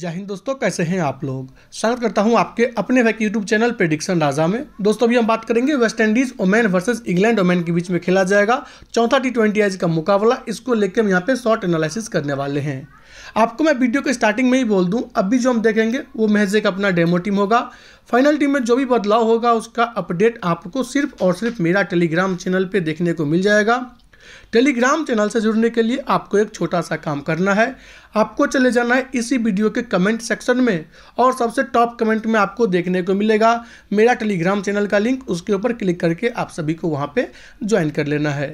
जय हिंद दोस्तों कैसे हैं आप लोग स्वागत करता हूं आपके अपने वैक यूट्यूब चैनल प्रेडिक्शन राजा में दोस्तों अभी हम बात करेंगे West Indies women versus England women के बीच में खेला जाएगा चौथा टी ट्वेंटी आज का मुकाबला इसको लेकर हम यहाँ पे शॉर्ट एनालिसिस करने वाले हैं आपको मैं वीडियो के स्टार्टिंग में ही बोल दूं अभी जो हम देखेंगे वो महज एक अपना डेमो टीम होगा फाइनल टीम में जो भी बदलाव होगा उसका अपडेट आपको सिर्फ और सिर्फ मेरा टेलीग्राम चैनल पर देखने को मिल जाएगा टेलीग्राम चैनल से जुड़ने के लिए आपको एक छोटा सा काम करना है आपको चले जाना है इसी वीडियो के कमेंट सेक्शन में और सबसे टॉप कमेंट में आपको देखने को मिलेगा मेरा टेलीग्राम चैनल का लिंक उसके ऊपर क्लिक करके आप सभी को वहाँ पर ज्वाइन कर लेना है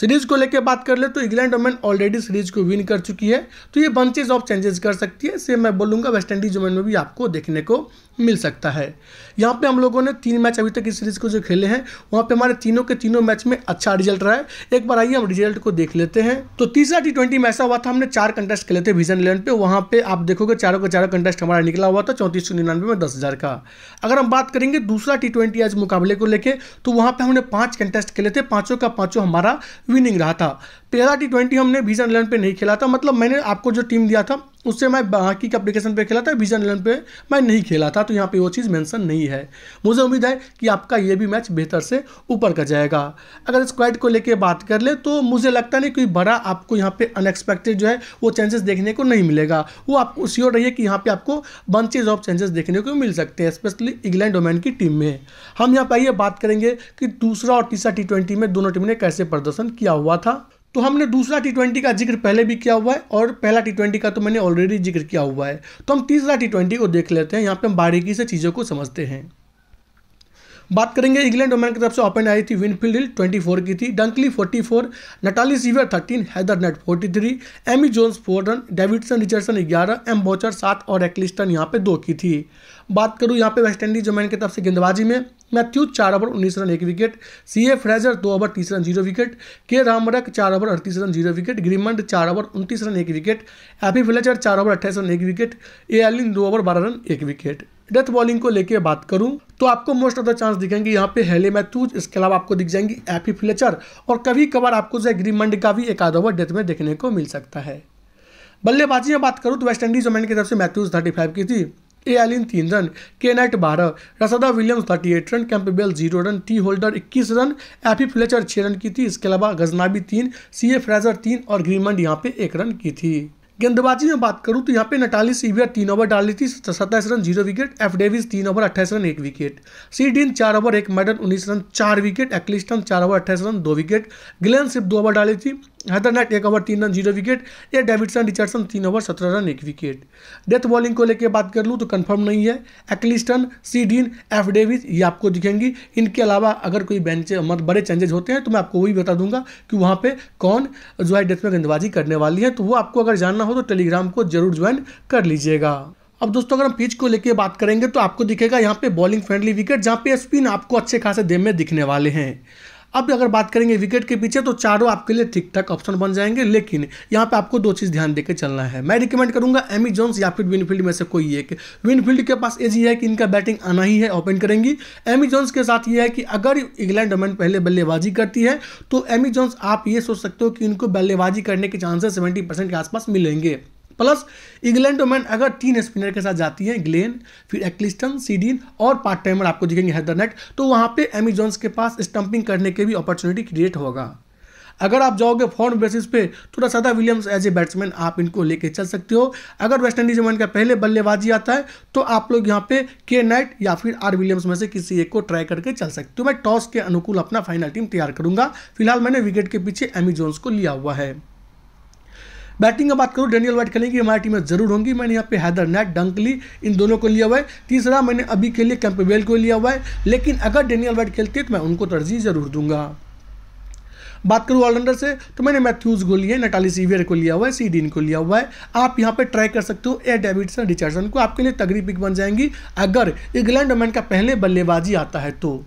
सीरीज को लेकर बात कर ले तो इंग्लैंड वुमेन ऑलरेडी सीरीज को विन कर चुकी है तो ये बंचेज ऑफ चेंजेस कर सकती है सेम मैं बोलूंगा वेस्ट इंडीज वुमेन में भी आपको देखने को मिल सकता है यहाँ पे हम लोगों ने तीन मैच अभी तक इस सीरीज को जो खेले हैं वहाँ पे हमारे तीनों के तीनों मैच में अच्छा रिजल्ट रहा है एक बार आइए हम रिजल्ट को देख लेते हैं तो तीसरा टी ट्वेंटी मैच हुआ था हमने चार कंटेस्ट खेले थे विजन इलेवन पे वहाँ पे आप देखोगे चारों का चारों कंटेस्ट हमारा निकला हुआ था चौंतीस सौ निन्यानवे में दस हज़ार का अगर हम बात करेंगे दूसरा टी ट्वेंटी आज मुकाबले को लेकर तो वहाँ पर हमने पाँच कंटेस्ट खेले थे पाँचों का पाँचों हमारा विनिंग रहा था पहला टी ट्वेंटी हमने भीजन इलेवन पे नहीं खेला था मतलब मैंने आपको जो टीम दिया था उससे मैं बाकी के एप्लीकेशन पे खेला था विजन इलेवन पे मैं नहीं खेला था तो यहाँ पे वो चीज़ मेंशन नहीं है मुझे उम्मीद है कि आपका ये भी मैच बेहतर से ऊपर का जाएगा अगर स्क्वाड को लेकर बात कर ले तो मुझे लगता नहीं कोई बड़ा आपको यहाँ पे अनएक्सपेक्टेड जो है वो चांसेस देखने को नहीं मिलेगा वो आपको श्योर रहिए कि यहाँ पर आपको बंचेज ऑफ चांसेस देखने को मिल सकते हैं स्पेशली इंग्लैंड ओमैन की टीम में हम यहाँ पर आइए बात करेंगे कि दूसरा और तीसरा टी में दोनों टीम ने कैसे प्रदर्शन किया हुआ था तो हमने दूसरा टी ट्वेंटी का जिक्र पहले भी किया हुआ है और पहला टी ट्वेंटी का तो मैंने ऑलरेडी जिक्र किया हुआ है तो हम तीसरा टी ट्वेंटी को देख लेते हैं यहाँ पे हम बारीकी से चीज़ों को समझते हैं बात करेंगे इंग्लैंड वुमेन की तरफ से ओपन आई थी विनफील्ड हिल फोर की थी Dunkley forty four Natalie Sciver thirteen Heather Knight three Amy Jones four run Davidson Richardson ग्यारह एम बॉचर सात और एक्लिस्टन यहाँ पे दो की थी बात करूँ यहाँ पे वेस्ट इंडीज वुमेन की तरफ से गेंदबाजी में मैथ्यूज चार ओवर उन्नीस रन एक विकेट सी ए फ्रेजर दो ओवर तीस run zero wicket K Ramharack चार ओवर अड़तीस रन जीरो विकेट ग्रीमंड चार ओवर उनतीस रन एक विकेट एपी फ्लेचर चार ओवर अट्ठाईस रन एक विकेट ए एलिन दो ओवर बारह रन एक विकेट डेथ बॉलिंग को लेकर बात करूं तो आपको मोस्ट ऑफ द चांस दिखेंगे यहाँ पे हेले मैथ्यूज इसके अलावा आपको दिख जाएंगी एपी फ्लेचर और कभी कभार आपको जो जैग्रीमंड का भी एक आध ओवर डेथ में देखने को मिल सकता है बल्लेबाजी में बात करूँ तो वेस्ट इंडीज ओमैन की तरफ से मैथ्यूज थर्टी फाइव की थी ए एलिन तीन रन के नाइट बारह Rashada Williams thirty eight run Campbelle zero run T Holder इक्कीस रन एफी फ्लेचर छः रन की थी इसके अलावा गजनाबी तीन सी ए फ्रेजर तीन और ग्रीमंड यहाँ पे एक रन की थी गेंदबाजी में बात करूं तो यहाँ पे नटाली सीवियर तीन ओवर डाल ली थी सत्ताईस run zero wicket F Davis तीन ओवर अट्ठाईस रन एक विकेट सी डीन चार ओवर एक मैडन उन्नीस रन चार विकेट एक्लिस्टन चार ओवर अट्ठाईस रन दो विकेट ग्लेन सिर्फ दो ओवर डाली थी नाइट एक ओवर तीन रन जीरो विकेट या डेविडसन रिचर्डसन तीन ओवर सत्रह रन एक विकेट डेथ बॉलिंग को लेकर बात कर लूँ तो कंफर्म नहीं है Ecclestone C Dean F Davis ये आपको दिखेंगी इनके अलावा अगर कोई बेंच मतलब बड़े चेंजेज होते हैं तो मैं आपको वही बता दूंगा कि वहाँ पर कौन जो है डेथ में गेंदबाजी करने वाली है तो वो आपको अगर जानना हो तो टेलीग्राम को जरूर ज्वाइन कर लीजिएगा अब दोस्तों अगर हम पिच को लेकर बात करेंगे तो आपको दिखेगा यहाँ पे बॉलिंग फ्रेंडली विकेट जहाँ पे स्पिन आपको अच्छे खासे देम में दिखने वाले हैं अब अगर बात करेंगे विकेट के पीछे तो चारों आपके लिए ठीक ठाक ऑप्शन बन जाएंगे लेकिन यहाँ पे आपको दो चीज़ ध्यान देकर चलना है मैं रिकमेंड करूंगा एमी जोन्स या फिर विनफील्ड में से कोई एक विनफील्ड के पास एज ये है कि इनका बैटिंग आना ही है ओपन करेंगी एमी जोन्स के साथ ये है कि अगर इंग्लैंड डोमेन पहले बल्लेबाजी करती है तो एमी जोन्स आप ये सोच सकते हो कि इनको बल्लेबाजी करने के चांसेस सेवेंटी के आसपास मिलेंगे प्लस इंग्लैंड वोमैन तो अगर तीन स्पिनर के साथ जाती है ग्लेन फिर एक्लिस्टन सीडीन और पार्ट टाइमर आपको दिखेंगे हैदर तो वहाँ पर एमिजॉन्स के पास स्टंपिंग करने के भी अपॉर्चुनिटी क्रिएट होगा अगर आप जाओगे फॉर्म बेसिस पे थोड़ा Rashada Williams as a batsman आप इनको लेके चल सकते हो अगर वेस्ट इंडीज वमन का पहले बल्लेबाजी आता है तो आप लोग यहाँ पे के नाइट या फिर आर विलियम्स में से किसी एक को ट्राई करके चल सकते हो तो मैं टॉस के अनुकूल अपना फाइनल टीम तैयार करूंगा फिलहाल मैंने विकेट के पीछे एमी जोन्स को लिया हुआ है बैटिंग का बात करूँ डेनियल वाइट खेलेंगे हमारी टीम में जरूर होंगी मैंने यहाँ पे हैदर नेट डंकली इन दोनों को लिया हुआ है तीसरा मैंने अभी के लिए कैंपबेल को लिया हुआ है लेकिन अगर डेनियल वाइट खेलते तो मैं उनको तरजीह ज़रूर दूंगा बात करूँ ऑलराउंडर से तो मैंने मैथ्यूज़ को लिया है नटाली सीवियर को लिया हुआ है सीडीन को लिया हुआ है आप यहाँ पे ट्राई कर सकते हो ए डेविडसन रिचर्डसन को आपके लिए तगड़ी पिक बन जाएंगी अगर इंग्लैंड मैन का पहले बल्लेबाजी आता है तो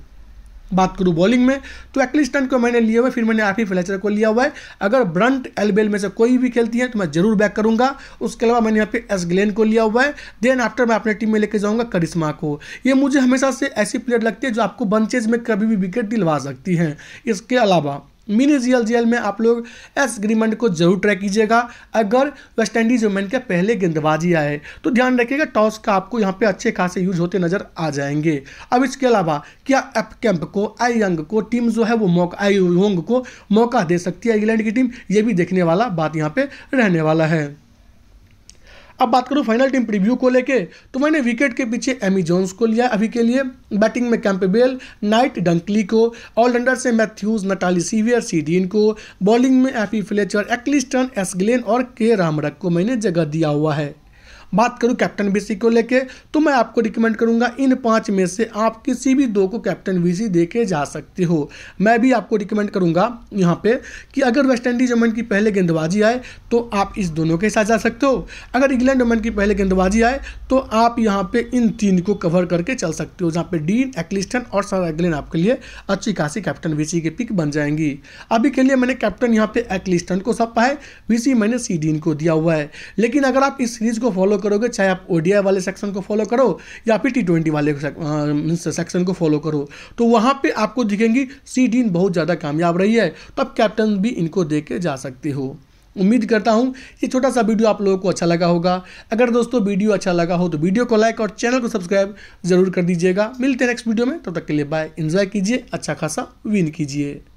बात करूँ बॉलिंग में तो टन को मैंने लिए हुए फिर मैंने आरफी फ्लैचर को लिया हुआ है अगर ब्रंट एलबेल में से कोई भी खेलती है तो मैं जरूर बैक करूंगा उसके अलावा मैंने यहाँ पे एस ग्लेन को लिया हुआ है देन आफ्टर मैं अपने टीम में लेके जाऊंगा करिश्मा को ये मुझे हमेशा से ऐसी प्लेयर लगती है जो आपको बंचेज में कभी भी विकेट दिलवा सकती हैं इसके अलावा मिनी जीएल में आप लोग एस ग्रीमेंट को जरूर ट्राई कीजिएगा अगर वेस्ट इंडीज वोमेन के पहले गेंदबाजी आए तो ध्यान रखिएगा टॉस का आपको यहाँ पे अच्छे खासे यूज होते नजर आ जाएंगे अब इसके अलावा क्या एफ कैंप को आई यंग को टीम जो है वो मौका आई योंग को मौका दे सकती है इंग्लैंड की टीम ये भी देखने वाला बात यहाँ पे रहने वाला है अब बात करूँ फाइनल टीम प्रीव्यू को लेके तो मैंने विकेट के पीछे एमी जोन्स को लिया अभी के लिए बैटिंग में कैंपेबेल नाइट डंकली को ऑलराउंडर से मैथ्यूज नटाली सीवियर सीडीन को बॉलिंग में एपी फ्लेचर एक्लिस्टन एसग्लेन और के रामरक को मैंने जगह दिया हुआ है बात करूँ कैप्टन बीसी को लेके तो मैं आपको रिकमेंड करूँगा इन पाँच में से आप किसी भी दो को कैप्टन वीसी देके जा सकते हो मैं भी आपको रिकमेंड करूँगा यहाँ पे कि अगर वेस्ट इंडीज ओमन की पहले गेंदबाजी आए तो आप इस दोनों के साथ जा सकते हो अगर इंग्लैंड ओमन की पहले गेंदबाजी आए तो आप यहाँ पे इन तीन को कवर करके चल सकते हो जहाँ पे डीन एक्लिस्टन और सर एग्लिन आपके लिए अच्छी खासी कैप्टन वीसी की पिक बन जाएंगी अभी के लिए मैंने कैप्टन यहाँ पे एक्लिस्टन को सौंपा है वीसी मैंने सी को दिया हुआ है लेकिन अगर आप इस सीरीज को फॉलो करोगे चाहे आप ओडीआई वाले सेक्शन को फॉलो करो या फिर टी ट्वेंटी वाले सेक्शन को फॉलो करो तो वहाँ पे आपको दिखेंगी सी डीन बहुत ज़्यादा कामयाब रही है तो आप कैप्टन भी इनको दे के जा सकते हो उम्मीद करता हूँ ये छोटा सा वीडियो आप लोगों को अच्छा लगा होगा अगर दोस्तों वीडियो अच्छा लगा हो तो वीडियो को लाइक और चैनल को सब्सक्राइब जरूर कर दीजिएगा मिलते हैं नेक्स्ट वीडियो में तब तो तक के लिए बाय इन्जॉय कीजिए अच्छा खासा विन कीजिए